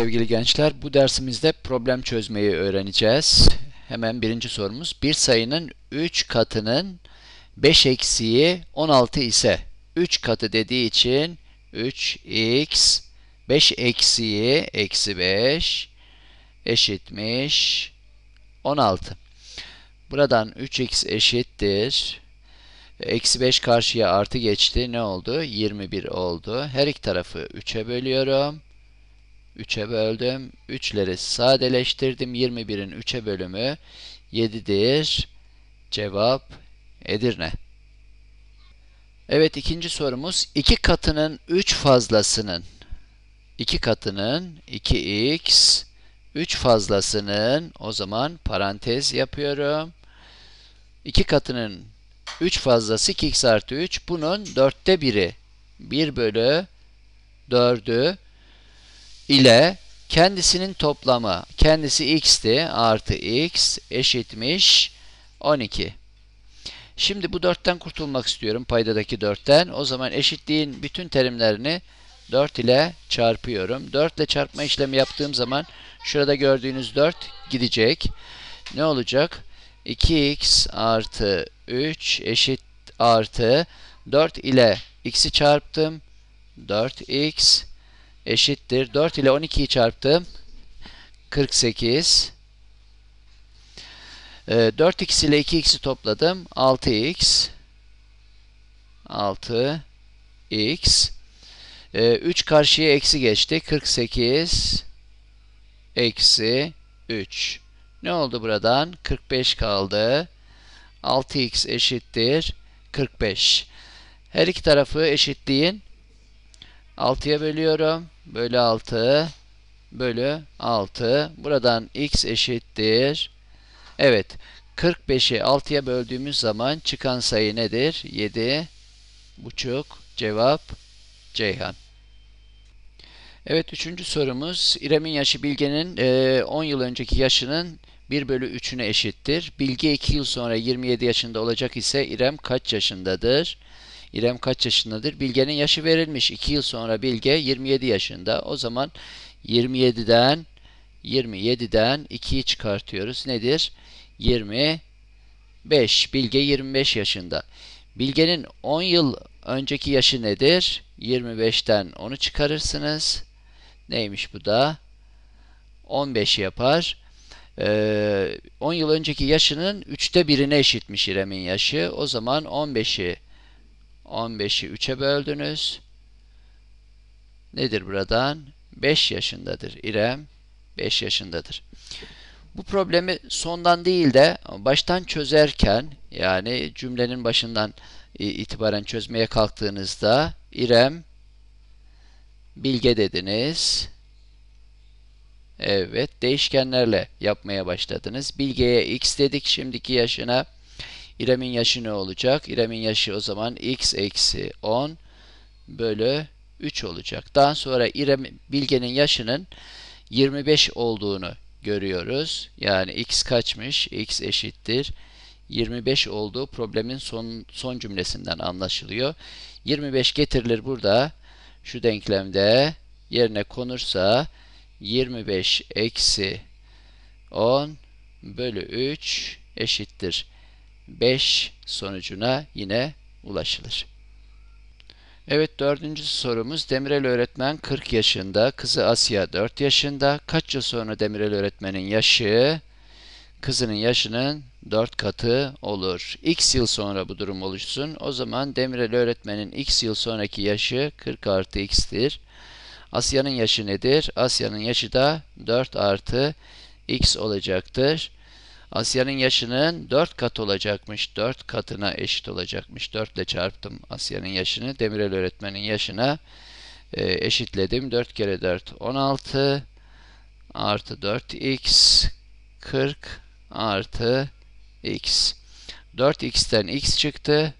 sevgili gençler. Bu dersimizde problem çözmeyi öğreneceğiz. Hemen birinci sorumuz. Bir sayının 3 katının 5 eksiği 16 ise 3 katı dediği için 3x 5 eksiği eksi 5 eşitmiş 16. Buradan 3x eşittir. Eksi 5 karşıya artı geçti. Ne oldu? 21 oldu. Her iki tarafı 3'e bölüyorum. 3'e böldüm. 3'leri sadeleştirdim. 21'in 3'e bölümü 7'dir. Cevap Edirne. Evet ikinci sorumuz 2 iki katının 3 fazlasının 2 katının 2x 3 fazlasının o zaman parantez yapıyorum. 2 katının 3 fazlası 2x artı 3 bunun 4'te 1'i 1 bölü 4'ü ile kendisinin toplamı kendisi x'ti artı x eşitmiş 12. Şimdi bu 4'ten kurtulmak istiyorum paydadaki 4'ten. O zaman eşitliğin bütün terimlerini 4 ile çarpıyorum. 4 ile çarpma işlemi yaptığım zaman şurada gördüğünüz 4 gidecek. Ne olacak? 2x artı 3 eşit artı 4 ile x'i çarptım. 4x eşittir. 4 ile 12'yi çarptım. 48. 4x ee, ile 2x'i topladım. 6x. 6x. 3 karşıya eksi geçti. 48 eksi 3. Ne oldu buradan? 45 kaldı. 6x eşittir 45. Her iki tarafı eşitleyin. 6'ya bölüyorum. Bölü 6 bölü 6. Buradan x eşittir. Evet. 45'i 6'ya böldüğümüz zaman çıkan sayı nedir? 7 buçuk. Cevap Ceyhan. Evet üçüncü sorumuz İrem'in yaşı Bilge'nin e, 10 yıl önceki yaşının 1 bölü 3'üne eşittir. Bilge 2 yıl sonra 27 yaşında olacak ise İrem kaç yaşındadır? İrem kaç yaşındadır? Bilge'nin yaşı verilmiş. 2 yıl sonra Bilge 27 yaşında. O zaman 27'den 27'den 2'yi çıkartıyoruz. Nedir? 25. Bilge 25 yaşında. Bilge'nin 10 yıl önceki yaşı nedir? 25'ten onu çıkarırsınız. Neymiş bu da? 15 yapar. Ee, 10 yıl önceki yaşının 3'te 1'ine eşitmiş İrem'in yaşı. O zaman 15'i 15'i 3'e böldünüz. Nedir buradan? 5 yaşındadır İrem. 5 yaşındadır. Bu problemi sondan değil de baştan çözerken yani cümlenin başından itibaren çözmeye kalktığınızda İrem Bilge dediniz. Evet değişkenlerle yapmaya başladınız. Bilge'ye x dedik şimdiki yaşına İrem'in yaşı ne olacak? İrem'in yaşı o zaman x eksi 10 bölü 3 olacak. Daha sonra İrem Bilge'nin yaşının 25 olduğunu görüyoruz. Yani x kaçmış? x eşittir 25 olduğu problemin son, son cümlesinden anlaşılıyor. 25 getirilir burada. Şu denklemde yerine konursa 25 eksi 10 bölü 3 eşittir. 5 sonucuna yine ulaşılır. Evet dördüncü sorumuz Demirel öğretmen 40 yaşında, kızı Asya 4 yaşında. Kaç yıl sonra Demirel öğretmenin yaşı kızının yaşının 4 katı olur. X yıl sonra bu durum oluşsun. O zaman Demirel öğretmenin X yıl sonraki yaşı 40 artı X'tir. Asya'nın yaşı nedir? Asya'nın yaşı da 4 artı X olacaktır. Asya'nın yaşının 4 kat olacakmış. 4 katına eşit olacakmış. 4 ile çarptım Asya'nın yaşını. Demirel öğretmenin yaşına e, eşitledim. 4 kere 4 16 artı 4x 40 artı x. 4x'ten x çıktı.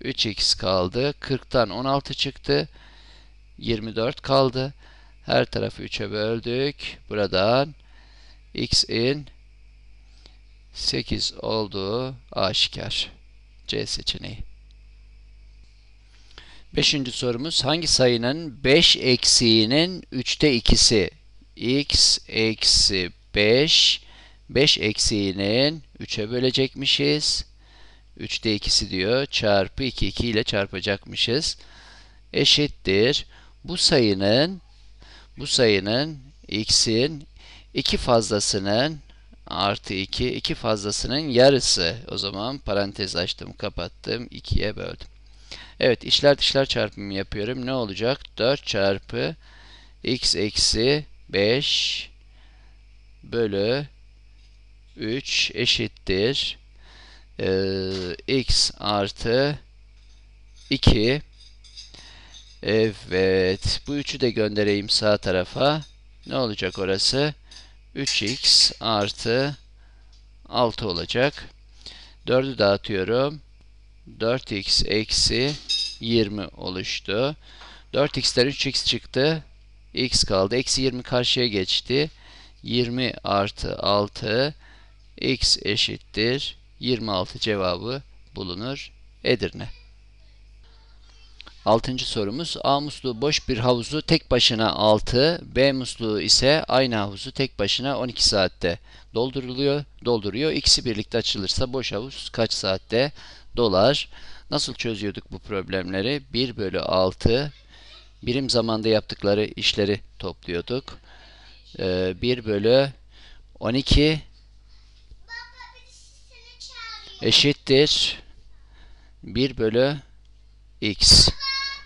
3x kaldı. 40'tan 16 çıktı. 24 kaldı. Her tarafı 3'e böldük. Buradan x'in 8 olduğu aşikar. C seçeneği. Beşinci sorumuz hangi sayının 5 eksiğinin 3'te 2'si? x eksi 5 5 eksiğinin 3'e bölecekmişiz. 3'te 2'si diyor. Çarpı 2 2 ile çarpacakmışız. Eşittir. Bu sayının bu sayının x'in 2 fazlasının artı 2. 2 fazlasının yarısı. O zaman parantez açtım kapattım. 2'ye böldüm. Evet işler dışlar çarpımı yapıyorum. Ne olacak? 4 çarpı x eksi 5 bölü 3 eşittir. Ee, x artı 2 Evet. Bu üçü de göndereyim sağ tarafa. Ne olacak orası? 3x artı 6 olacak. 4'ü dağıtıyorum. 4x eksi 20 oluştu. 4x'ten 3x çıktı. x kaldı. Eksi 20 karşıya geçti. 20 artı 6 x eşittir. 26 cevabı bulunur Edirne. Altıncı sorumuz A musluğu boş bir havuzu tek başına 6, B musluğu ise aynı havuzu tek başına 12 saatte dolduruluyor, dolduruyor. İkisi birlikte açılırsa boş havuz kaç saatte dolar? Nasıl çözüyorduk bu problemleri? 1 bölü 6 birim zamanda yaptıkları işleri topluyorduk. Ee, 1 bölü 12 eşittir 1 bölü x.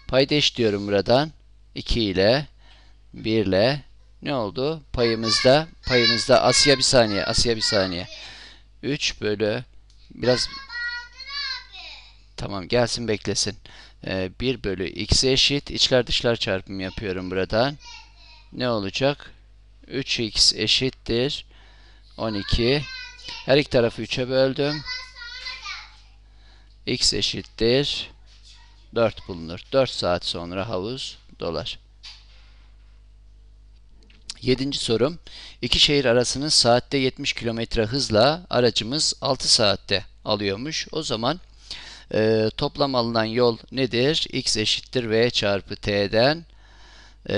Paydaş diyorum buradan. 2 ile 1 ile ne oldu? Payımızda payımızda Asya bir saniye. Asya bir saniye. 3 bölü biraz Tamam gelsin beklesin. Ee, bölü x eşit. içler dışlar çarpımı yapıyorum buradan. Ne olacak? 3x eşittir. 12. Her iki tarafı 3'e böldüm. x eşittir. 4 bulunur. 4 saat sonra havuz dolar. Yedinci sorum. İki şehir arasını saatte 70 kilometre hızla aracımız 6 saatte alıyormuş. O zaman e, toplam alınan yol nedir? X eşittir V çarpı T'den e,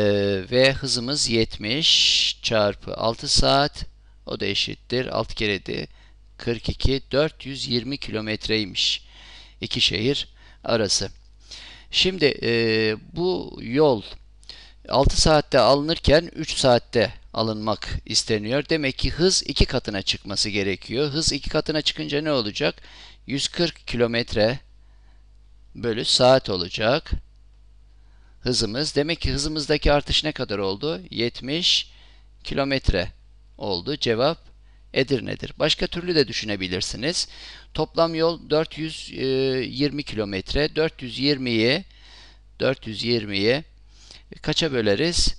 V hızımız 70 çarpı 6 saat o da eşittir. 6 kere de 42 420 kilometreymiş. iki şehir arası. Şimdi e, bu yol 6 saatte alınırken 3 saatte alınmak isteniyor. Demek ki hız 2 katına çıkması gerekiyor. Hız 2 katına çıkınca ne olacak? 140 kilometre bölü saat olacak hızımız. Demek ki hızımızdaki artış ne kadar oldu? 70 kilometre oldu. Cevap Edirne'dir. Başka türlü de düşünebilirsiniz. Toplam yol 420 e, kilometre. 420'yi 420'yi kaça böleriz?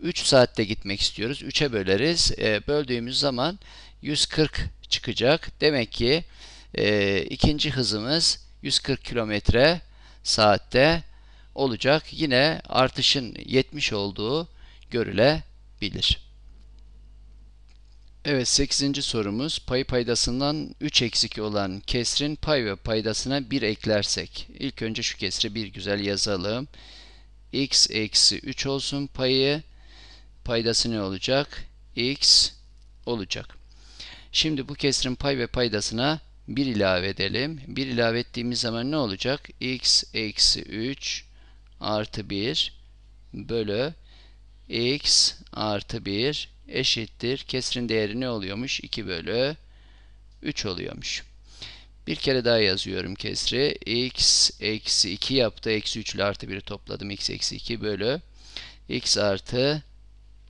3 saatte gitmek istiyoruz. 3'e böleriz. E, böldüğümüz zaman 140 çıkacak. Demek ki e, ikinci hızımız 140 kilometre saatte olacak. Yine artışın 70 olduğu görülebilir. Evet 8. sorumuz pay paydasından 3 eksik olan kesrin pay ve paydasına 1 eklersek. İlk önce şu kesri bir güzel yazalım. x eksi 3 olsun payı paydası ne olacak? x olacak. Şimdi bu kesrin pay ve paydasına 1 ilave edelim. 1 ilave ettiğimiz zaman ne olacak? x eksi 3 artı 1 bölü x artı 1 eşittir. Kesrin değeri ne oluyormuş? 2 bölü 3 oluyormuş. Bir kere daha yazıyorum kesri. x eksi 2 yaptı. Eksi 3 ile artı 1'i topladım. x eksi 2 bölü x artı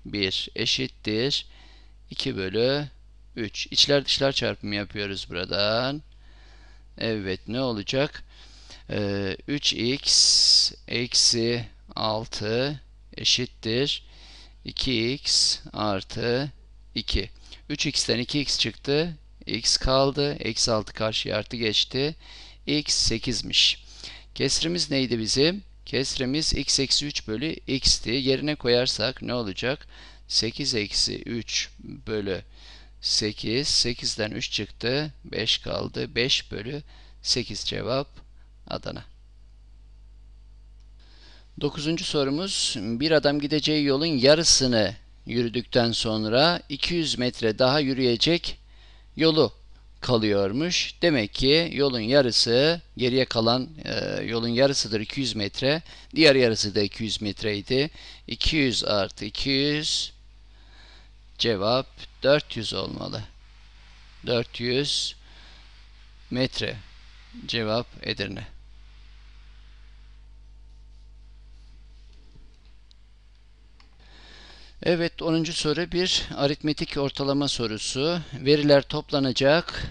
1 eşittir. 2 bölü 3. İçler dışlar çarpımı yapıyoruz buradan. Evet ne olacak? Ee, 3x eksi 6 eşittir. 2x artı 2. 3x'ten 2x çıktı. x kaldı. Eksi 6 karşıya artı geçti. x 8'miş. Kesrimiz neydi bizim? Kesrimiz x eksi 3 bölü x'ti. Yerine koyarsak ne olacak? 8 eksi 3 bölü 8. 8'den 3 çıktı. 5 kaldı. 5 bölü 8 cevap Adana. Dokuzuncu sorumuz bir adam gideceği yolun yarısını yürüdükten sonra 200 metre daha yürüyecek yolu kalıyormuş. Demek ki yolun yarısı geriye kalan e, yolun yarısıdır 200 metre. Diğer yarısı da 200 metreydi. 200 artı 200 cevap 400 olmalı. 400 metre cevap Edirne. Evet 10. soru bir aritmetik ortalama sorusu. Veriler toplanacak.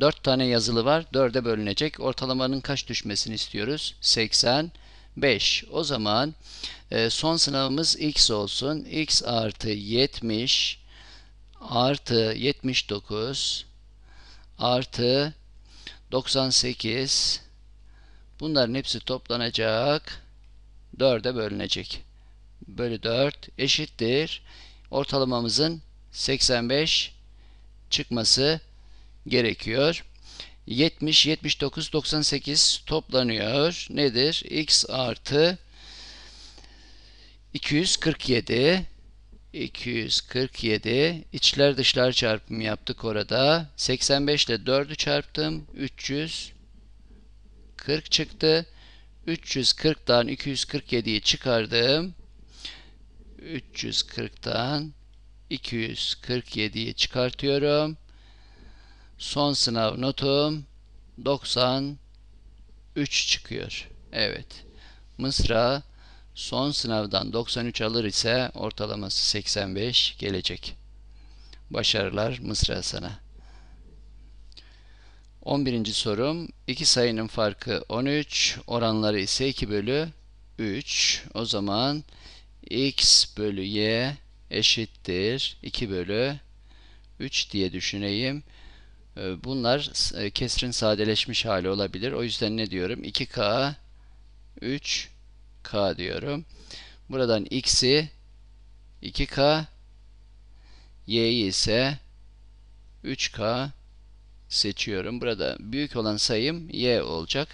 4 tane yazılı var. 4'e bölünecek. Ortalamanın kaç düşmesini istiyoruz? 85. O zaman e, son sınavımız x olsun. x artı 70 artı 79 artı 98 bunların hepsi toplanacak. 4'e bölünecek bölü 4 eşittir. Ortalamamızın 85 çıkması gerekiyor. 70, 79, 98 toplanıyor. Nedir? X artı 247 247 İçler dışlar çarpımı yaptık orada. 85 ile 4'ü çarptım. 340 çıktı. 340'dan 247'yi çıkardım. 340'tan 247'yi çıkartıyorum. Son sınav notum 93 çıkıyor. Evet. Mısra son sınavdan 93 alır ise ortalaması 85 gelecek. Başarılar Mısra sana. 11. sorum. iki sayının farkı 13, oranları ise 2 bölü 3. O zaman x bölü y eşittir 2 bölü 3 diye düşüneyim. Ee, bunlar e, kesrin sadeleşmiş hali olabilir. O yüzden ne diyorum? 2k 3k diyorum. Buradan x'i 2k y'yi ise 3k seçiyorum. Burada büyük olan sayım y olacak.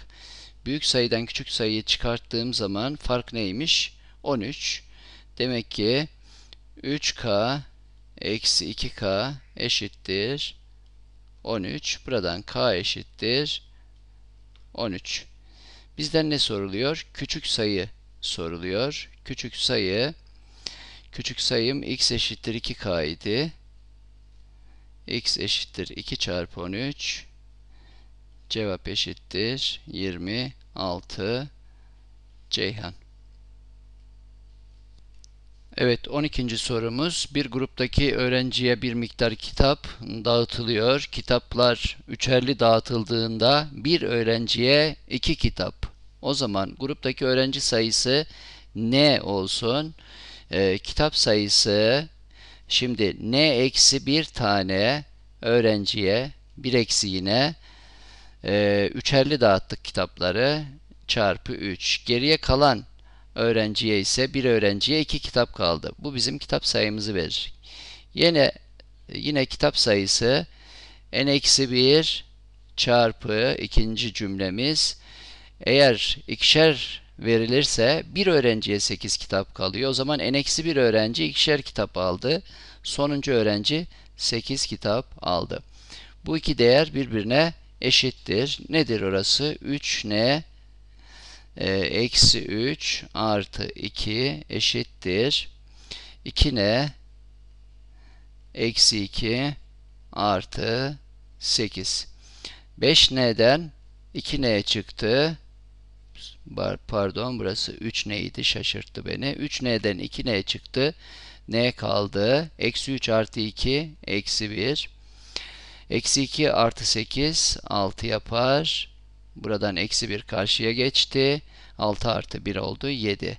Büyük sayıdan küçük sayıyı çıkarttığım zaman fark neymiş? 13. Demek ki 3K eksi 2K eşittir 13. Buradan K eşittir 13. Bizden ne soruluyor? Küçük sayı soruluyor. Küçük sayı küçük sayım x eşittir 2K idi. x eşittir 2 çarpı 13 cevap eşittir 26 Ceyhan. Evet 12. sorumuz bir gruptaki öğrenciye bir miktar kitap dağıtılıyor. Kitaplar üçerli dağıtıldığında bir öğrenciye iki kitap. O zaman gruptaki öğrenci sayısı n olsun. E, kitap sayısı şimdi n eksi bir tane öğrenciye bir eksi yine e, üçerli dağıttık kitapları çarpı 3. Geriye kalan öğrenciye ise bir öğrenciye iki kitap kaldı. Bu bizim kitap sayımızı verir. Yine yine kitap sayısı n-1 çarpı ikinci cümlemiz eğer ikişer verilirse bir öğrenciye 8 kitap kalıyor. O zaman n-1 öğrenci ikişer kitap aldı. Sonuncu öğrenci 8 kitap aldı. Bu iki değer birbirine eşittir. Nedir orası? 3n ee, eksi 3 artı 2 eşittir. 2 ne? Eksi 2 artı 8. 5 neden? 2 neye çıktı? Pardon burası 3 neydi? Şaşırttı beni. 3 neden 2 neye çıktı? Ne kaldı? Eksi 3 artı 2 eksi 1. Eksi 2 artı 8 6 yapar. Buradan eksi 1 karşıya geçti. 6 artı 1 oldu 7.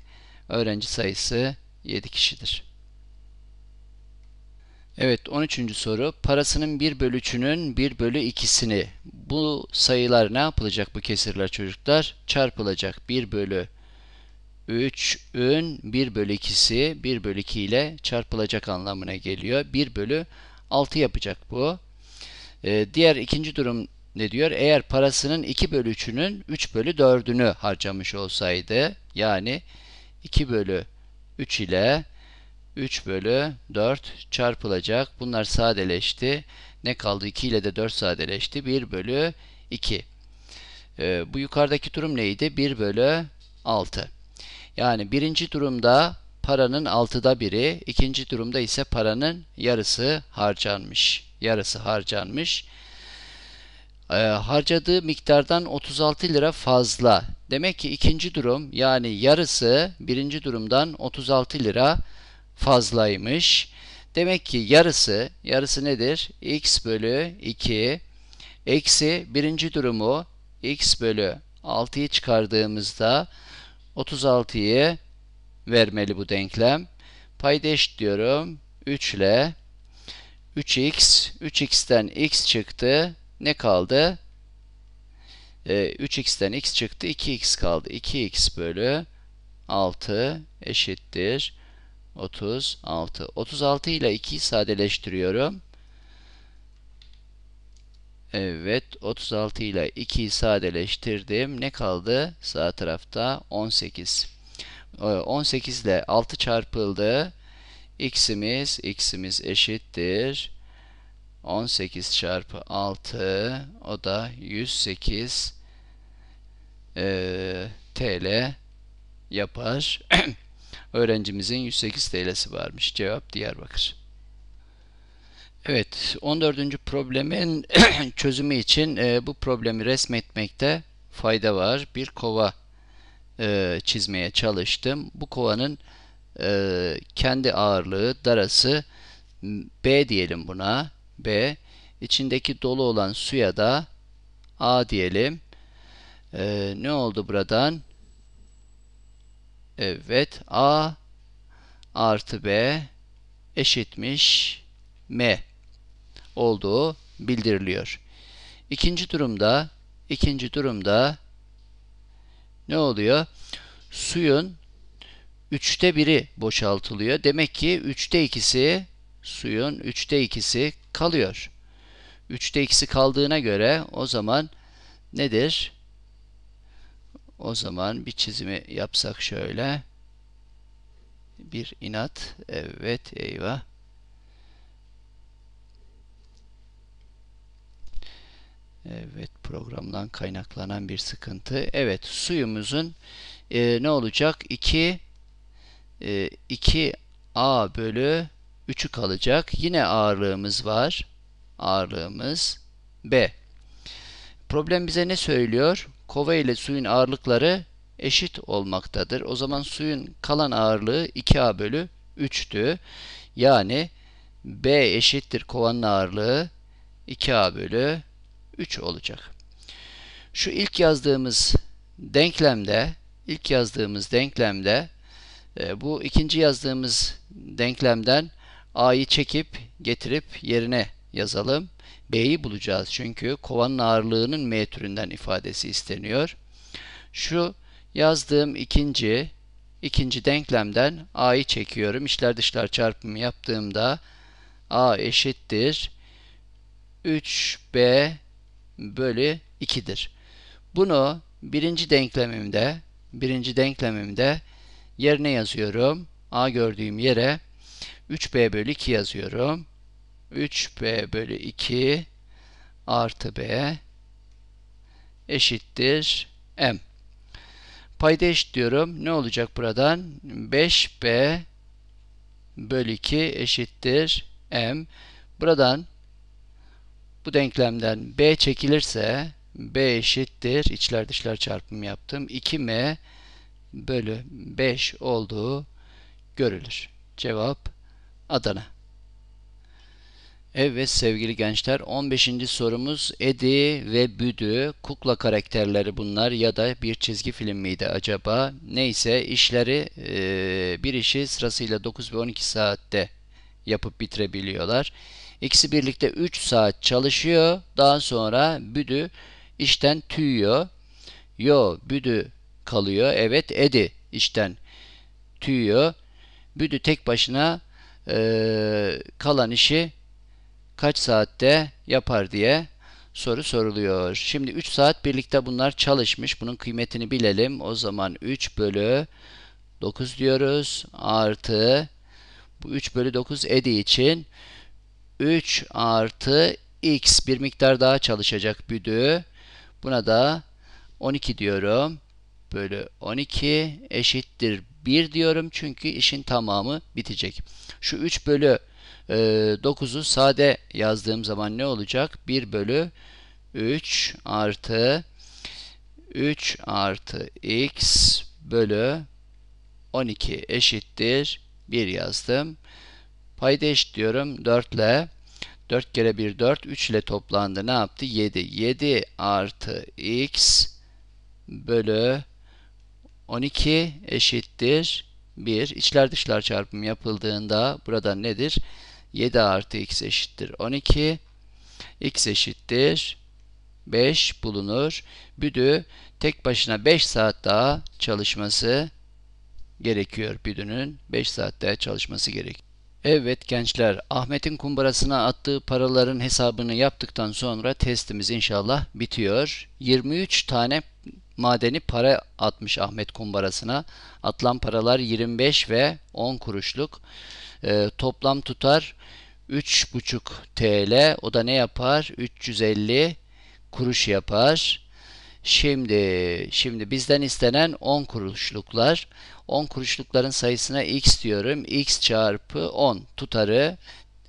Öğrenci sayısı 7 kişidir. Evet 13. soru parasının 1 bölü 3'ünün 1 bölü 2'sini bu sayılar ne yapılacak bu kesirler çocuklar? Çarpılacak 1 bölü 3'ün 1 bölü 2'si 1 bölü 2 ile çarpılacak anlamına geliyor. 1 bölü 6 yapacak bu. Ee, diğer ikinci durum ne diyor? Eğer parasının 2 bölü 3'ünün 3 bölü 4'ünü harcamış olsaydı yani 2 bölü 3 ile 3 bölü 4 çarpılacak. Bunlar sadeleşti. Ne kaldı? 2 ile de 4 sadeleşti. 1 bölü 2. Ee, bu yukarıdaki durum neydi? 1 bölü 6. Yani birinci durumda paranın 6'da biri, ikinci durumda ise paranın yarısı harcanmış. Yarısı harcanmış e, harcadığı miktardan 36 lira fazla. Demek ki ikinci durum yani yarısı birinci durumdan 36 lira fazlaymış. Demek ki yarısı, yarısı nedir? x bölü 2 eksi birinci durumu x bölü 6'yı çıkardığımızda 36'yı vermeli bu denklem. Paydaş diyorum 3 ile 3x, 3x'ten x çıktı, ne kaldı? E, 3x'ten x çıktı. 2x kaldı. 2x bölü 6 eşittir 36. 36 ile 2'yi sadeleştiriyorum. Evet 36 ile 2'yi sadeleştirdim. Ne kaldı? Sağ tarafta 18. 18 e, ile 6 çarpıldı. X'imiz, X'imiz eşittir. 18 çarpı 6 o da 108 e, TL yapar. Öğrencimizin 108 TL'si varmış. Cevap Diyarbakır. Evet 14. problemin çözümü için e, bu problemi resmetmekte fayda var. Bir kova e, çizmeye çalıştım. Bu kovanın e, kendi ağırlığı, darası B diyelim buna. B. İçindeki dolu olan suya da A diyelim. Ee, ne oldu buradan? Evet. A artı B eşitmiş M olduğu bildiriliyor. İkinci durumda ikinci durumda ne oluyor? Suyun üçte biri boşaltılıyor. Demek ki üçte ikisi suyun üçte ikisi kalıyor. 3'te x'i kaldığına göre o zaman nedir? O zaman bir çizimi yapsak şöyle. Bir inat. Evet eyvah. Evet programdan kaynaklanan bir sıkıntı. Evet suyumuzun e, ne olacak? 2 e, 2a bölü 3'ü kalacak. Yine ağırlığımız var. Ağırlığımız B. Problem bize ne söylüyor? Kova ile suyun ağırlıkları eşit olmaktadır. O zaman suyun kalan ağırlığı 2A bölü 3'tü. Yani B eşittir kovanın ağırlığı 2A bölü 3 olacak. Şu ilk yazdığımız denklemde ilk yazdığımız denklemde e, bu ikinci yazdığımız denklemden A'yı çekip getirip yerine yazalım. B'yi bulacağız çünkü kovanın ağırlığının M türünden ifadesi isteniyor. Şu yazdığım ikinci ikinci denklemden A'yı çekiyorum. İçler dışlar çarpımı yaptığımda A eşittir 3B bölü 2'dir. Bunu birinci denklemimde birinci denklemimde yerine yazıyorum. A gördüğüm yere 3b bölü 2 yazıyorum. 3b bölü 2 artı b eşittir m. Payda eşit diyorum. Ne olacak buradan? 5b bölü 2 eşittir m. Buradan bu denklemden b çekilirse b eşittir. içler dışlar çarpımı yaptım. 2m bölü 5 olduğu görülür. Cevap Adana. Evet sevgili gençler 15. sorumuz Edi ve Büdü kukla karakterleri bunlar ya da bir çizgi film miydi acaba? Neyse işleri bir işi sırasıyla 9 ve 12 saatte yapıp bitirebiliyorlar. İkisi birlikte 3 saat çalışıyor. Daha sonra Büdü işten tüyüyor. Yo Büdü kalıyor. Evet Edi işten tüyüyor. Büdü tek başına e, kalan işi kaç saatte yapar diye soru soruluyor. Şimdi 3 saat birlikte bunlar çalışmış. Bunun kıymetini bilelim. O zaman 3 bölü 9 diyoruz. Artı bu 3 bölü 9 edi için 3 artı x bir miktar daha çalışacak büdü. Buna da 12 diyorum. Bölü 12 eşittir 1 diyorum çünkü işin tamamı bitecek. Şu 3 bölü e, 9'u sade yazdığım zaman ne olacak? 1 bölü 3 artı 3 artı x bölü 12 eşittir 1 yazdım. Payda eşit diyorum 4 ile 4 kere 1 4 3 ile toplandı ne yaptı? 7 7 artı x bölü 12 eşittir 1. İçler dışlar çarpımı yapıldığında burada nedir? 7 artı x eşittir 12. x eşittir 5 bulunur. Büdü tek başına 5 saat daha çalışması gerekiyor. Büdünün 5 saat daha çalışması gerekiyor. Evet gençler, Ahmet'in kumbarasına attığı paraların hesabını yaptıktan sonra testimiz inşallah bitiyor. 23 tane madeni para atmış Ahmet kumbarasına. atılan paralar 25 ve 10 kuruşluk. E, toplam tutar 3,5 TL. O da ne yapar? 350 kuruş yapar. Şimdi şimdi bizden istenen 10 kuruşluklar. 10 kuruşlukların sayısına x diyorum. x çarpı 10 tutarı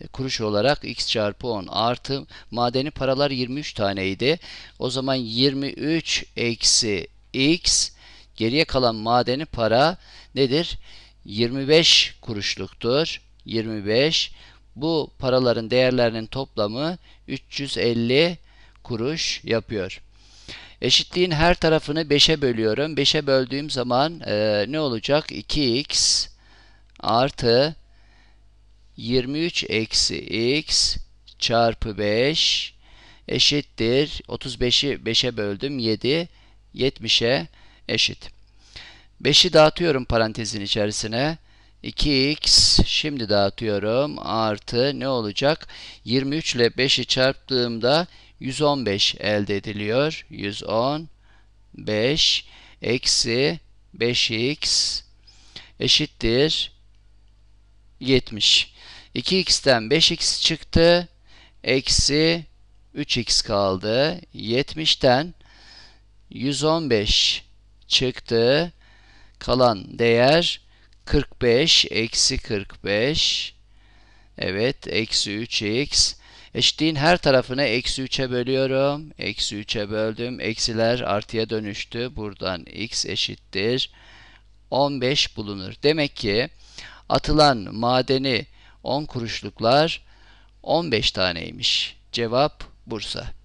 kuruş olarak x çarpı 10 artı madeni paralar 23 taneydi. O zaman 23 eksi x geriye kalan madeni para nedir? 25 kuruşluktur. 25 bu paraların değerlerinin toplamı 350 kuruş yapıyor. Eşitliğin her tarafını 5'e bölüyorum. 5'e böldüğüm zaman e, ne olacak? 2x artı 23 eksi x çarpı 5 eşittir. 35'i 5'e böldüm. 7 70'e eşit. 5'i dağıtıyorum parantezin içerisine. 2x şimdi dağıtıyorum artı ne olacak 23 ile 5'i çarptığımda 115 elde ediliyor 115 eksi 5x eşittir 70 2x'ten 5x çıktı. Eksi 3x kaldı. 70'ten 115 çıktı. Kalan değer 45 eksi 45. Evet eksi 3x. Eşitliğin her tarafını eksi 3'e bölüyorum. Eksi 3'e böldüm. Eksiler artıya dönüştü. Buradan x eşittir. 15 bulunur. Demek ki atılan madeni 10 kuruşluklar 15 taneymiş. Cevap Bursa.